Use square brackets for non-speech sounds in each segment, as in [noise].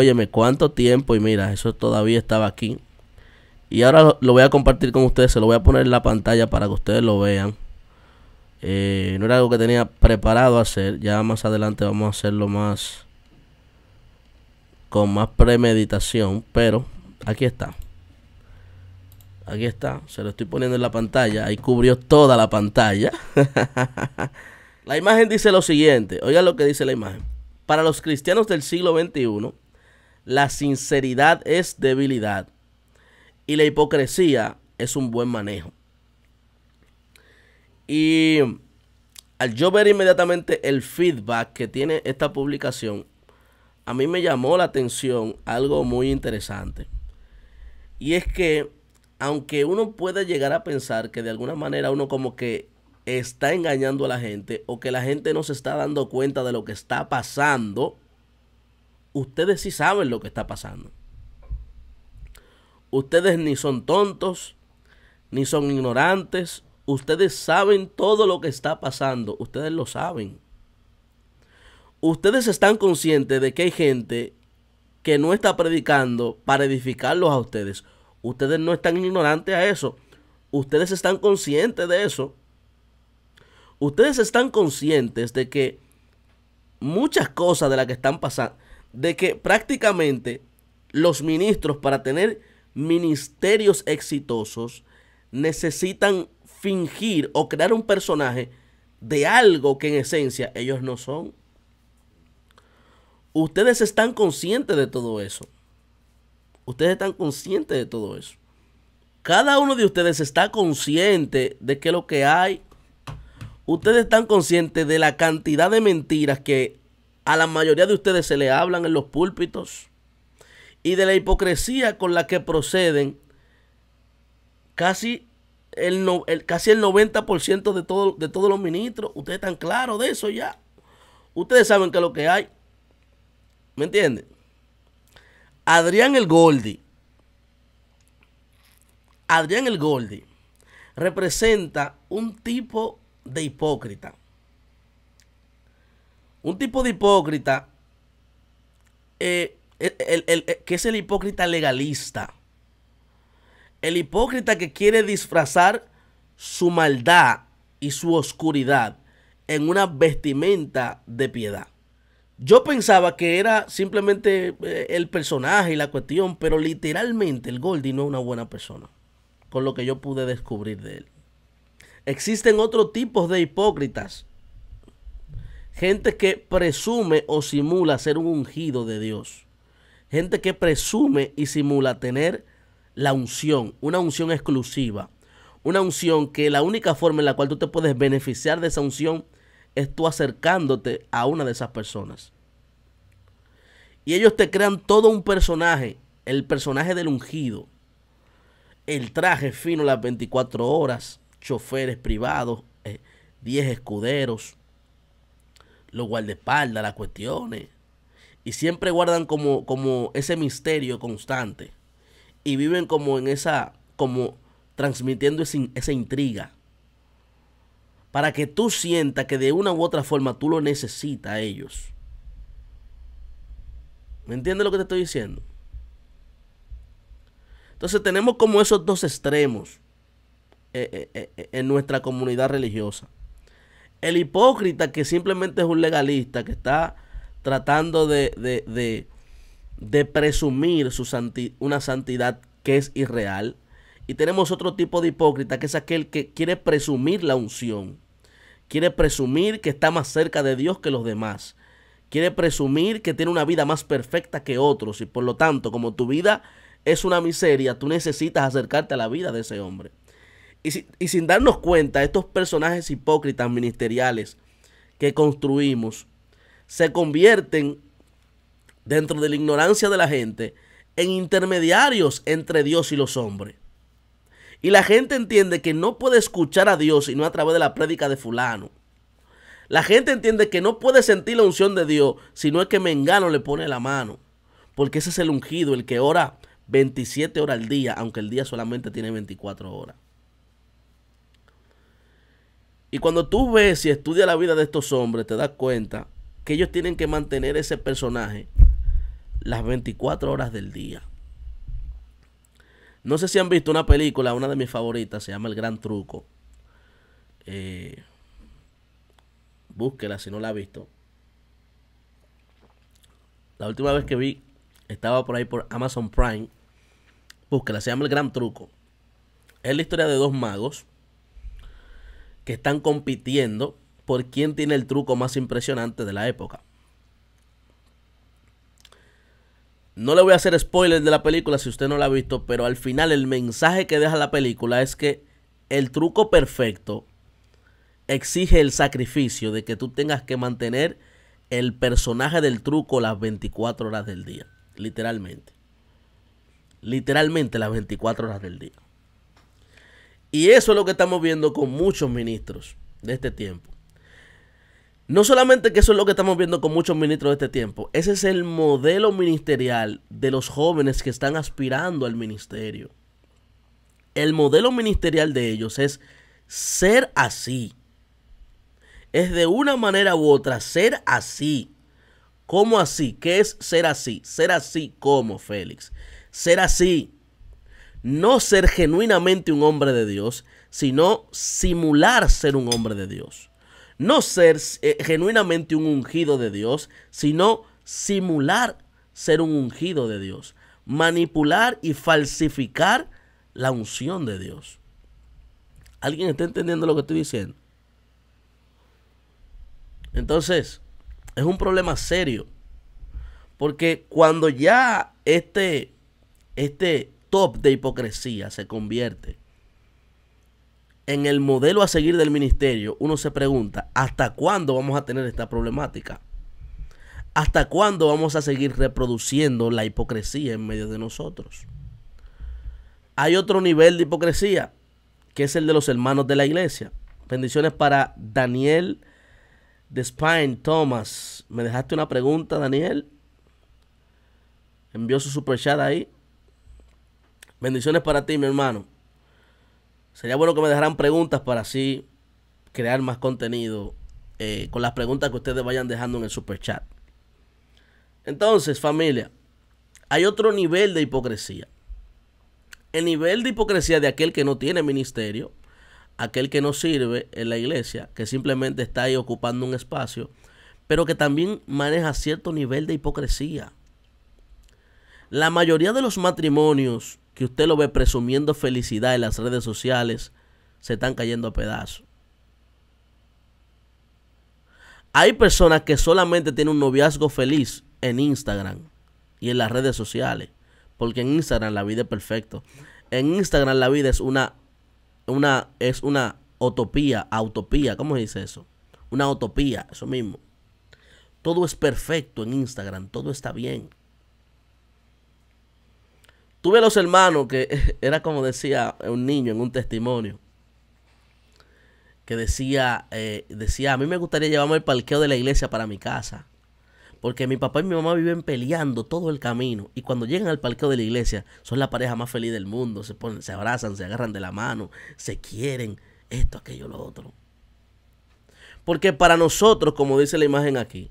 dije, ¿cuánto tiempo? Y mira, eso todavía estaba aquí. Y ahora lo, voy a compartir con ustedes, se lo voy a poner en la pantalla para que ustedes lo vean. Eh, no era algo que tenía preparado hacer, ya más adelante vamos a hacerlo más con más premeditación, pero aquí está. Aquí está, se lo estoy poniendo en la pantalla, ahí cubrió toda la pantalla. [laughs] la imagen dice lo siguiente, oigan lo que dice la imagen. Para los cristianos del siglo XXI, la sinceridad es debilidad y la hipocresía es un buen manejo. Y al yo ver inmediatamente el feedback que tiene esta publicación, a mí me llamó la atención algo muy interesante. Y es que, aunque uno puede llegar a pensar que de alguna manera uno como que está engañando a la gente o que la gente no se está dando cuenta de lo que está pasando, ustedes sí saben lo que está pasando. Ustedes ni son tontos, ni son ignorantes. Ustedes saben todo lo que está pasando. Ustedes lo saben. Ustedes están conscientes de que hay gente que no está predicando para edificarlos a ustedes. Ustedes no están ignorantes a eso. Ustedes están conscientes de eso. Ustedes están conscientes de que muchas cosas de las que están pasando, de que prácticamente los ministros para tener ministerios exitosos necesitan fingir o crear un personaje de algo que en esencia ellos no son. Ustedes están conscientes de todo eso. Ustedes están conscientes de todo eso. Cada uno de ustedes está consciente de que lo que hay. Ustedes están conscientes de la cantidad de mentiras que a la mayoría de ustedes se le hablan en los púlpitos y de la hipocresía con la que proceden casi el, casi el 90% de, todo, de todos los ministros. Ustedes están claros de eso ya. Ustedes saben que lo que hay. ¿Me entienden? Adrián el Goldi. Adrián el Goldi representa un tipo de hipócrita. Un tipo de hipócrita eh, eh, que es el hipócrita legalista. El hipócrita que quiere disfrazar su maldad y su oscuridad en una vestimenta de piedad. Yo pensaba que era simplemente eh, el personaje y la cuestión, pero literalmente el Goldie no es una buena persona, con lo que yo pude descubrir de él. Existen otros tipos de hipócritas Gente que presume o simula ser un ungido de Dios. Gente que presume y simula tener la unción, una unción exclusiva. Una unción que la única forma en la cual tú te puedes beneficiar de esa unción es tú acercándote a una de esas personas. Y ellos te crean todo un personaje, el personaje del ungido. El traje fino las 24 horas, choferes privados, 10 eh, escuderos, los guardaespaldas, las cuestiones. Y siempre guardan como, como ese misterio constante. Y viven como en esa, como transmitiendo esa intriga. Para que tú sientas que de una u otra forma tú lo necesitas a ellos. ¿Me entiendes lo que te estoy diciendo? Entonces tenemos como esos dos extremos eh, eh, eh, en nuestra comunidad religiosa. El hipócrita que simplemente es un legalista que está tratando de, presumir su una santidad que es irreal. Y tenemos otro tipo de hipócrita que es aquel que quiere presumir la unción. Quiere presumir que está más cerca de Dios que los demás. Quiere presumir que tiene una vida más perfecta que otros. Y por lo tanto, como tu vida es una miseria, tú necesitas acercarte a la vida de ese hombre. Y, sin darnos cuenta, estos personajes hipócritas ministeriales que construimos se convierten dentro de la ignorancia de la gente en intermediarios entre Dios y los hombres. Y la gente entiende que no puede escuchar a Dios sino a través de la prédica de fulano. La gente entiende que no puede sentir la unción de Dios si no es que Mengano le pone la mano. Porque ese es el ungido, el que ora 27 horas al día, aunque el día solamente tiene 24 horas. Y cuando tú ves y estudias la vida de estos hombres, te das cuenta que ellos tienen que mantener ese personaje las 24 horas del día. No sé si han visto una película, una de mis favoritas, se llama El Gran Truco. Eh, búsquela si no la ha visto. La última vez que vi, estaba por ahí por Amazon Prime. Búsquela, se llama El Gran Truco. Es la historia de dos magos que están compitiendo por quién tiene el truco más impresionante de la época. No le voy a hacer spoilers de la película si usted no la ha visto, pero al final el mensaje que deja la película es que el truco perfecto exige el sacrificio de que tú tengas que mantener el personaje del truco las 24 horas del día, literalmente. Literalmente las 24 horas del día. Y eso es lo que estamos viendo con muchos ministros de este tiempo. No solamente que eso es lo que estamos viendo con muchos ministros de este tiempo, ese es el modelo ministerial de los jóvenes que están aspirando al ministerio. El modelo ministerial de ellos es ser así. Es de una manera u otra ser así. ¿Cómo así? ¿Qué es ser así? Ser así como Félix. Ser así no ser genuinamente un hombre de Dios, sino simular ser un hombre de Dios. No ser eh, genuinamente un ungido de Dios, sino simular ser un ungido de Dios. Manipular y falsificar la unción de Dios. ¿Alguien está entendiendo lo que estoy diciendo? Entonces, es un problema serio. Porque cuando ya este, este, top de hipocresía se convierte en el modelo a seguir del ministerio, uno se pregunta, ¿hasta cuándo vamos a tener esta problemática? ¿Hasta cuándo vamos a seguir reproduciendo la hipocresía en medio de nosotros? Hay otro nivel de hipocresía, que es el de los hermanos de la iglesia. Bendiciones para Daniel de Spine Thomas. Me dejaste una pregunta, Daniel. Envió su super chat ahí. Bendiciones para ti, mi hermano. Sería bueno que me dejaran preguntas para así crear más contenido eh, con las preguntas que ustedes vayan dejando en el super chat. Entonces, familia, hay otro nivel de hipocresía. El nivel de hipocresía de aquel que no tiene ministerio, aquel que no sirve en la iglesia, que simplemente está ahí ocupando un espacio, pero que también maneja cierto nivel de hipocresía. La mayoría de los matrimonios que usted lo ve presumiendo felicidad en las redes sociales, se están cayendo a pedazos. Hay personas que solamente tienen un noviazgo feliz en Instagram y en las redes sociales. Porque en Instagram la vida es perfecta. En Instagram la vida es una, una, es una utopía, Utopía. ¿cómo se dice eso? Una utopía, eso mismo. Todo es perfecto en Instagram, todo está bien. Tuve a los hermanos que [laughs] era como decía un niño en un testimonio. Que decía, eh, decía, a mí me gustaría llevarme el parqueo de la iglesia para mi casa. Porque mi papá y mi mamá viven peleando todo el camino. Y cuando llegan al parqueo de la iglesia, son la pareja más feliz del mundo. Se ponen, se abrazan, se agarran de la mano, se quieren, esto, aquello, lo otro. Porque para nosotros, como dice la imagen aquí,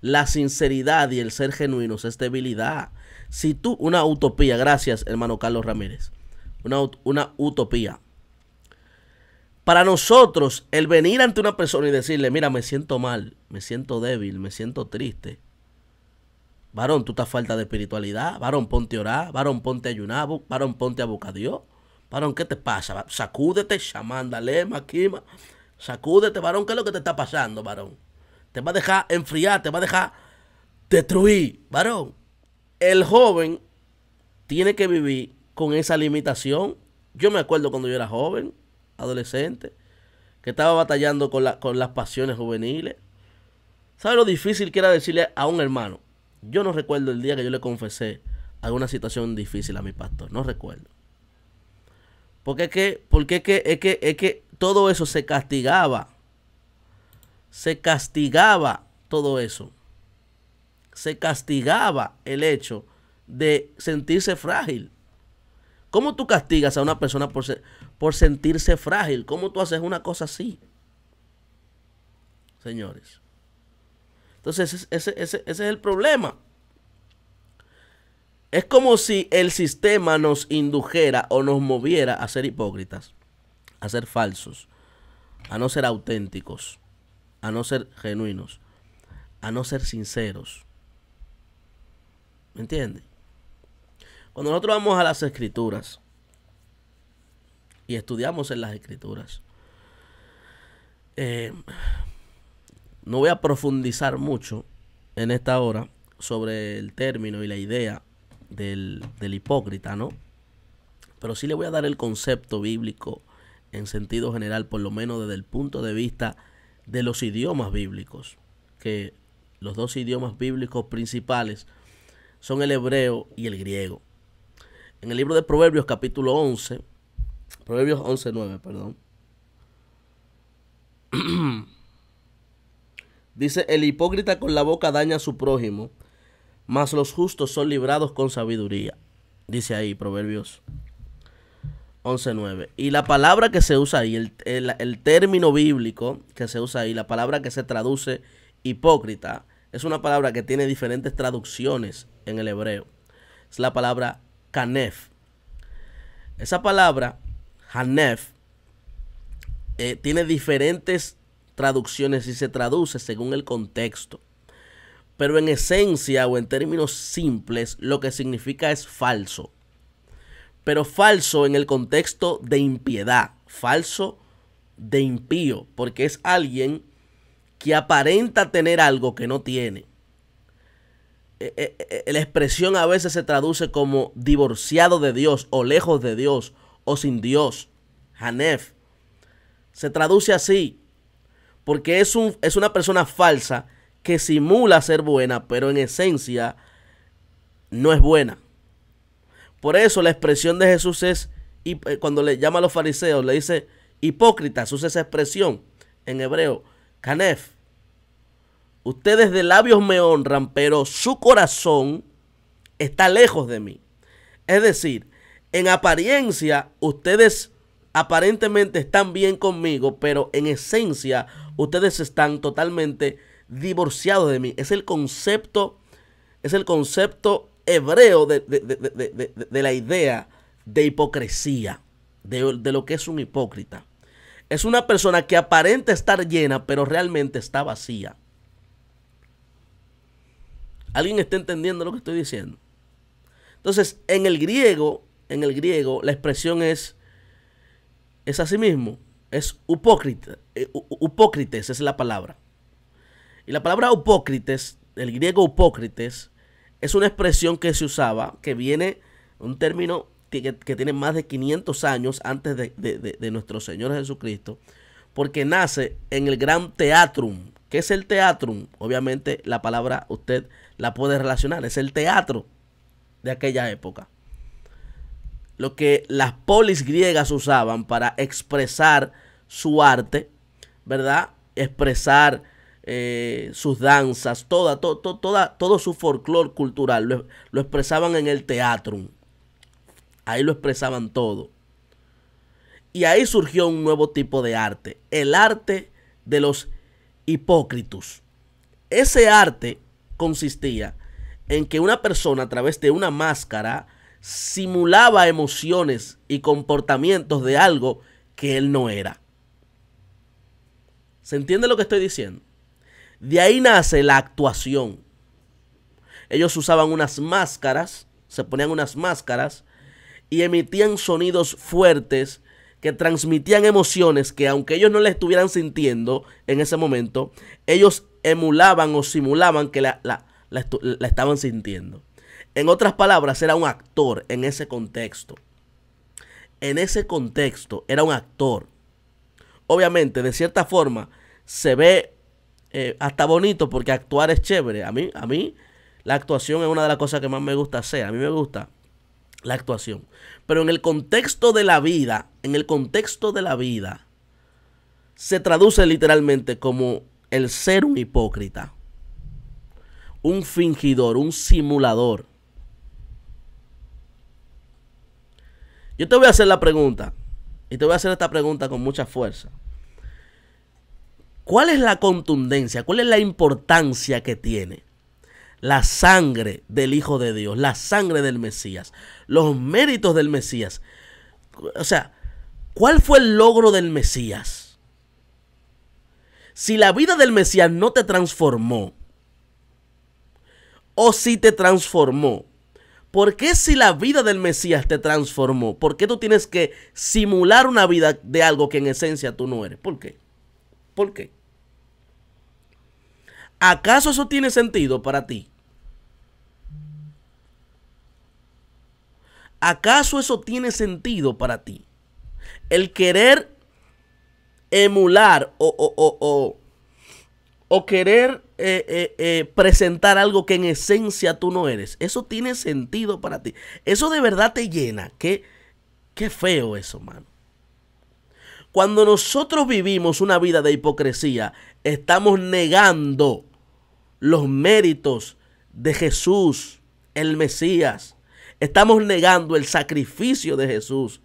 la sinceridad y el ser genuinos es debilidad. Si tú, una utopía, gracias hermano Carlos Ramírez, una, utopía. Para nosotros, el venir ante una persona y decirle, mira, me siento mal, me siento débil, me siento triste. Varón, tú estás falta de espiritualidad. Varón, ponte a orar. Varón, ponte a ayunar. Varón, ponte a buscar a Dios. Varón, ¿qué te pasa? Sacúdete, chamándale, maquima. Sacúdete, varón, ¿qué es lo que te está pasando, varón? Te va a dejar enfriar, te va a dejar destruir, varón el joven tiene que vivir con esa limitación. Yo me acuerdo cuando yo era joven, adolescente, que estaba batallando con, las pasiones juveniles. ¿Sabe lo difícil que era decirle a un hermano? Yo no recuerdo el día que yo le confesé alguna situación difícil a mi pastor, no recuerdo. Porque es porque que, es que, es que todo eso se castigaba. Se castigaba todo eso se castigaba el hecho de sentirse frágil. ¿Cómo tú castigas a una persona por, por sentirse frágil? ¿Cómo tú haces una cosa así? Señores. Entonces ese, ese es el problema. Es como si el sistema nos indujera o nos moviera a ser hipócritas, a ser falsos, a no ser auténticos, a no ser genuinos, a no ser sinceros. ¿Me entiendes? Cuando nosotros vamos a las escrituras y estudiamos en las escrituras, eh, no voy a profundizar mucho en esta hora sobre el término y la idea del, del hipócrita, ¿no? Pero sí le voy a dar el concepto bíblico en sentido general, por lo menos desde el punto de vista de los idiomas bíblicos, que los dos idiomas bíblicos principales son el hebreo y el griego. En el libro de Proverbios capítulo 11, Proverbios 11, 9, perdón, [clears throat] dice, el hipócrita con la boca daña a su prójimo, mas los justos son librados con sabiduría. Dice ahí Proverbios 11.9. Y la palabra que se usa ahí, el término bíblico que se usa ahí, la palabra que se traduce hipócrita, es una palabra que tiene diferentes traducciones en el hebreo. Es la palabra Kanef. Esa palabra, Hanef, eh, tiene diferentes traducciones y se traduce según el contexto. Pero en esencia o en términos simples, lo que significa es falso. Pero falso en el contexto de impiedad, falso de impío, porque es alguien que aparenta tener algo que no tiene. Eh, eh, eh, la expresión a veces se traduce como divorciado de Dios o lejos de Dios o sin Dios. Hanef. Se traduce así porque es, un, es una persona falsa que simula ser buena, pero en esencia no es buena. Por eso la expresión de Jesús es, cuando le llama a los fariseos, le dice hipócritas, usa esa expresión en hebreo, canef. Ustedes de labios me honran, pero su corazón está lejos de mí. Es decir, en apariencia, ustedes aparentemente están bien conmigo, pero en esencia, ustedes están totalmente divorciados de mí. Es el concepto, es el concepto hebreo de, de la idea de hipocresía, de lo que es un hipócrita. Es una persona que aparenta estar llena, pero realmente está vacía. ¿Alguien está entendiendo lo que estoy diciendo? Entonces, en el griego, en el griego, la expresión es, es así mismo, es hipócrita, eh, hipócrites es la palabra. Y la palabra hipócrites, el griego hipócrites, es una expresión que se usaba, que viene, un término que, tiene más de 500 años antes de, de, de nuestro Señor Jesucristo, porque nace en el Gran Teatrum, ¿Qué es el teatrum? Obviamente la palabra usted la puede relacionar, es el teatro de aquella época. Lo que las polis griegas usaban para expresar su arte, ¿verdad? Expresar eh, sus danzas, toda, toda, todo su folclore cultural, lo, expresaban en el teatrum. Ahí lo expresaban todo. Y ahí surgió un nuevo tipo de arte, el arte de los Hipócritus. Ese arte consistía en que una persona a través de una máscara simulaba emociones y comportamientos de algo que él no era. ¿Se entiende lo que estoy diciendo? De ahí nace la actuación. Ellos usaban unas máscaras, se ponían unas máscaras y emitían sonidos fuertes que transmitían emociones que aunque ellos no la estuvieran sintiendo en ese momento, ellos emulaban o simulaban que la, estaban sintiendo. En otras palabras, era un actor en ese contexto. En ese contexto era un actor. Obviamente, de cierta forma, se ve eh, hasta bonito porque actuar es chévere. A mí, a mí, la actuación es una de las cosas que más me gusta hacer. A mí me gusta la actuación. Pero en el contexto de la vida, en el contexto de la vida, se traduce literalmente como el ser un hipócrita, un fingidor, un simulador. Yo te voy a hacer la pregunta, y te voy a hacer esta pregunta con mucha fuerza. ¿Cuál es la contundencia? ¿Cuál es la importancia que tiene la sangre del Hijo de Dios, la sangre del Mesías, los méritos del Mesías. O sea, ¿cuál fue el logro del Mesías? Si la vida del Mesías no te transformó, o si te transformó, ¿por qué si la vida del Mesías te transformó? ¿Por qué tú tienes que simular una vida de algo que en esencia tú no eres? ¿Por qué? ¿Por qué? ¿Acaso eso tiene sentido para ti? ¿Acaso eso tiene sentido para ti? El querer emular o, querer eh, eh, eh, presentar algo que en esencia tú no eres. Eso tiene sentido para ti. Eso de verdad te llena. Qué, qué feo eso, mano. Cuando nosotros vivimos una vida de hipocresía, estamos negando los méritos de Jesús, el Mesías. Estamos negando el sacrificio de Jesús.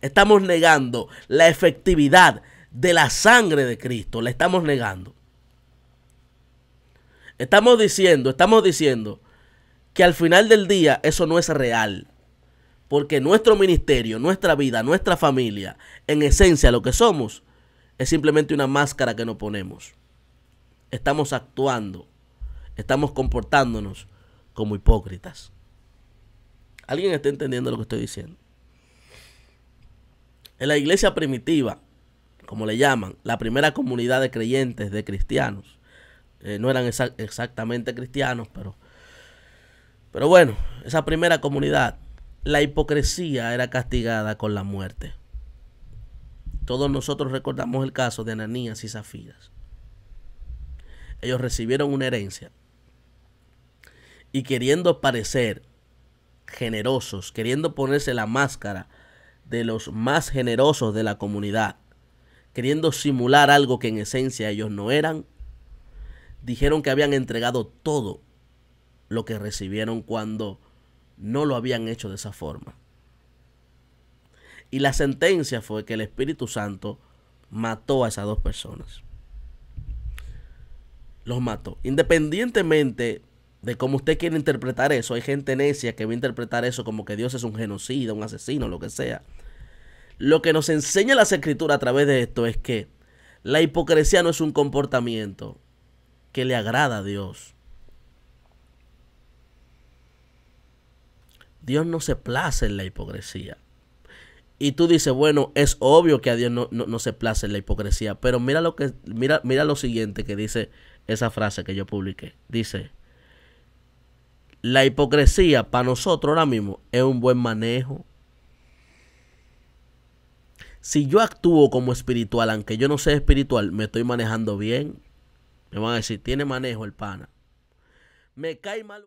Estamos negando la efectividad de la sangre de Cristo. La estamos negando. Estamos diciendo, estamos diciendo que al final del día eso no es real. Porque nuestro ministerio, nuestra vida, nuestra familia, en esencia lo que somos, es simplemente una máscara que nos ponemos. Estamos actuando, estamos comportándonos como hipócritas. ¿Alguien está entendiendo lo que estoy diciendo? En la iglesia primitiva, como le llaman, la primera comunidad de creyentes, de cristianos, eh, no eran exactamente cristianos, pero, pero bueno, esa primera comunidad la hipocresía era castigada con la muerte. Todos nosotros recordamos el caso de Ananías y Zafiras. Ellos recibieron una herencia y queriendo parecer generosos, queriendo ponerse la máscara de los más generosos de la comunidad, queriendo simular algo que en esencia ellos no eran, dijeron que habían entregado todo lo que recibieron cuando no lo habían hecho de esa forma. Y la sentencia fue que el Espíritu Santo mató a esas dos personas. Los mató. Independientemente de cómo usted quiere interpretar eso, hay gente necia que va a interpretar eso como que Dios es un genocida, un asesino, lo que sea. Lo que nos enseña las escrituras a través de esto es que la hipocresía no es un comportamiento que le agrada a Dios. Dios no se place en la hipocresía. Y tú dices, bueno, es obvio que a Dios no, se place en la hipocresía, pero mira lo, que, mira, mira lo siguiente que dice esa frase que yo publiqué. Dice, la hipocresía para nosotros ahora mismo es un buen manejo. Si yo actúo como espiritual, aunque yo no sea espiritual, me estoy manejando bien. Me van a decir, tiene manejo el pana. Me cae mal.